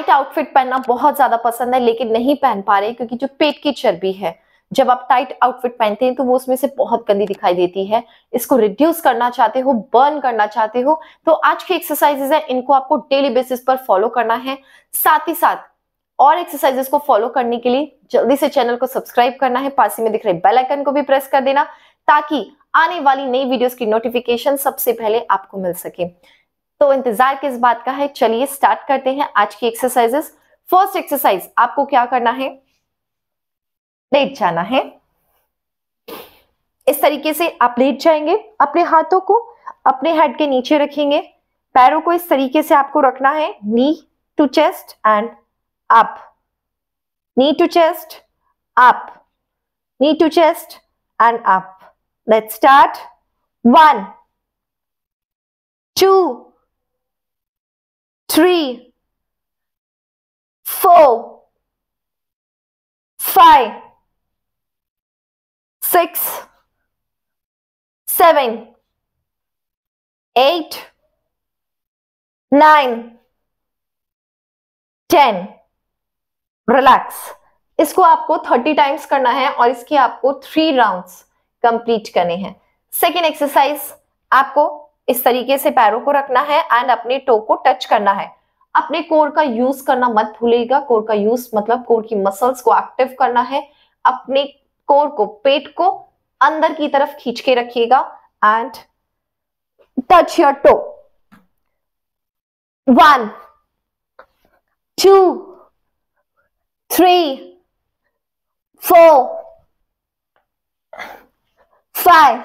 Tight outfit पहनना बहुत ज्यादा पसंद है लेकिन नहीं पहन पा रहे क्योंकि जो पेट की चर्बी है जब आप टाइट आउटफिट पहनते हैं तो वो उसमें से बहुत गंदी दिखाई देती है इसको रिड्यूस करना चाहते हो बर्न करना चाहते हो तो आज की एक्सरसाइजेस है इनको आपको डेली बेसिस पर फॉलो करना है साथ ही साथ और एक्सरसाइजेस को फॉलो करने के लिए जल्दी से चैनल को सब्सक्राइब करना है पास ही में दिख रहे बेलाइकन को भी प्रेस कर देना ताकि आने वाली नई वीडियोस की नोटिफिकेशन सबसे पहले आपको मिल सके तो इंतजार किस बात का है चलिए स्टार्ट करते हैं आज की एक्सरसाइजेस फर्स्ट एक्सरसाइज आपको क्या करना है लेट जाना है इस तरीके से आप लेट जाएंगे अपने हाथों को अपने हेड के नीचे रखेंगे पैरों को इस तरीके से आपको रखना है knee to chest and up knee to chest up knee to chest and up let's start one two three, four, five, six, seven, eight, nine, ten relax इसको आपको थर्टी टाइम्स करना है और इसके आपको थ्री राउंड्स कंप्लीट करने हैं second exercise आपको इस तरीके से पैरों को रखना है एंड अपने टो को टच करना है अपने कोर का यूज करना मत भूलेगा कोर का यूज मतलब कोर की मसल्स को एक्टिव करना है अपने कोर को पेट को अंदर की तरफ खींच के रखिएगा and touch your toe one two three four five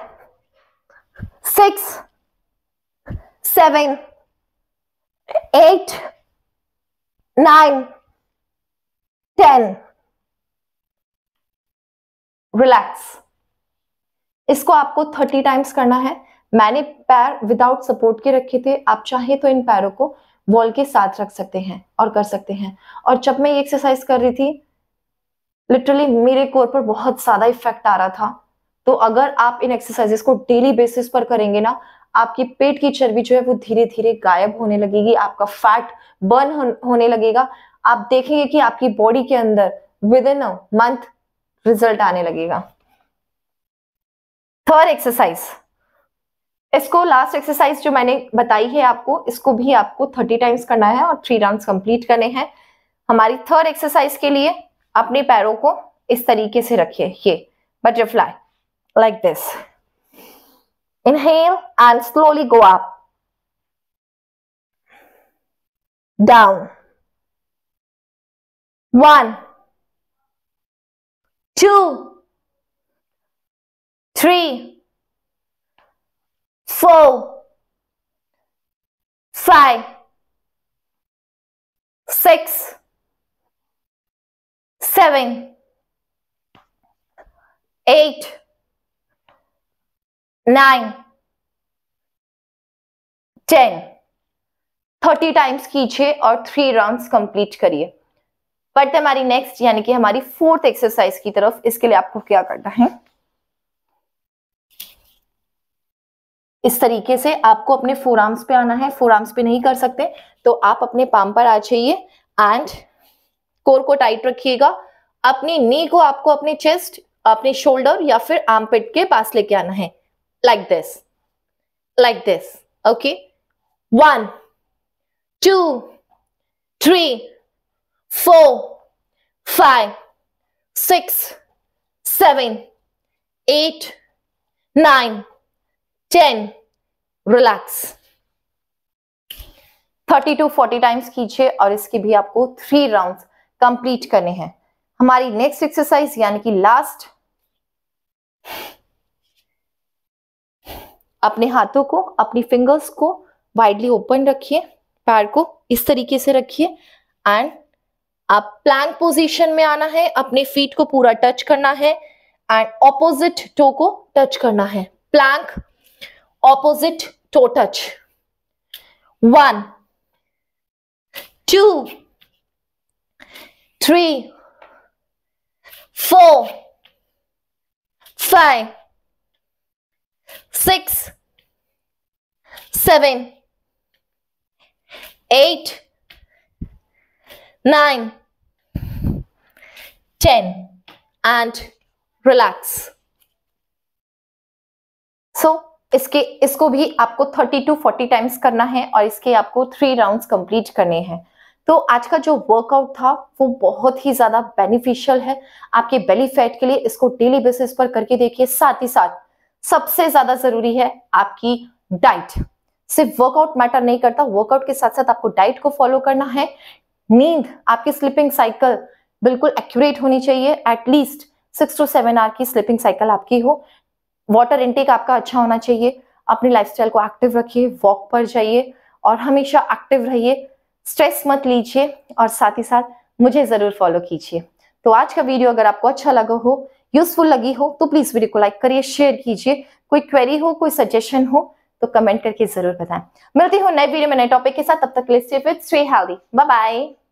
six seven, eight, nine, ten. Relax इसको आपको थर्टी टाइम्स करना है मैंने पैर विदाउट सपोर्ट के रखे थे आप चाहे तो इन पैरों को वॉल के साथ रख सकते हैं और कर सकते हैं और जब मैं ये एक्सरसाइज कर रही थी लिटरली मेरे कोर पर बहुत ज्यादा इफेक्ट आ रहा था तो अगर आप इन एक्सरसाइजेस को डेली बेसिस पर करेंगे ना आपकी पेट की चर्बी जो है वो धीरे धीरे गायब होने लगेगी आपका फैट बर्न होने लगेगा आप देखेंगे कि आपकी बॉडी के अंदर within a month result आने लगेगा थर्ड एक्सरसाइज इसको लास्ट एक्सरसाइज जो मैंने बताई है आपको इसको भी आपको थर्टी टाइम्स करना है और थ्री राउंड कंप्लीट करने हैं हमारी थर्ड एक्सरसाइज के लिए अपने पैरों को इस तरीके से रखिए ये butterfly like this Inhale and slowly go up. Down. One, two, three, four, five, six, seven, eight, nine ten thirty times कीजिए और थ्री राउंड कंप्लीट करिए बढ़ते हमारी नेक्स्ट यानी कि हमारी फोर्थ एक्सरसाइज की तरफ इसके लिए आपको क्या करना है इस तरीके से आपको अपने फोर आर्म्स पे आना है फोर आर्म्स पे नहीं कर सकते तो आप अपने पाम पर आ जाइए एंड कोर को टाइट रखिएगा अपनी नी को आपको अपने चेस्ट अपने शोल्डर या फिर आर्मपेट के पास लेके आना है like this, like this. Okay. One, two, three, four, five, six, seven, eight, nine, ten. Relax. 30 to 40 times कीजिए और इसके भी आपको थ्री राउंड्स कंप्लीट करने हैं हमारी नेक्स्ट एक्सरसाइज यानी कि लास्ट अपने हाथों को अपनी फिंगर्स को वाइडली ओपन रखिए पैर को इस तरीके से रखिए एंड आप प्लैंक पोजीशन में आना है अपने फीट को पूरा टच करना है एंड ऑपोजिट टो को टच करना है plank opposite toe touch one two three four five six, seven, eight, nine, ten, and relax. So इसके इसको भी आपको 30 टू 40 टाइम्स करना है और इसके आपको थ्री राउंड्स कंप्लीट करने हैं तो आज का जो वर्कआउट था वो बहुत ही ज़्यादा बेनिफिशियल है आपके बेली फैट के लिए इसको डेली बेसिस पर करके देखिए साथ ही साथ सबसे ज्यादा जरूरी है आपकी डाइट सिर्फ वर्कआउट मैटर नहीं करता वर्कआउट के साथ साथ आपको डाइट को फॉलो करना है नींद आपकी स्लीपिंग साइकिल बिल्कुल एक्यूरेट होनी चाहिए at least six to seven hour की स्लीपिंग साइकिल आपकी हो वाटर इनटेक आपका अच्छा होना चाहिए अपनी लाइफस्टाइल को एक्टिव रखिए वॉक पर जाइए और हमेशा एक्टिव रहिए स्ट्रेस मत लीजिए और साथ ही साथ मुझे ज़रूर फॉलो कीजिए तो आज का वीडियो अगर आपको अच्छा लगा हो यूजफुल लगी हो तो प्लीज वीडियो को लाइक करिए शेयर कीजिए कोई क्वेरी हो कोई सजेशन हो तो कमेंट करके जरूर बताएं मिलती हूँ नए वीडियो में नए टॉपिक के साथ तब तक list stay healthy bye bye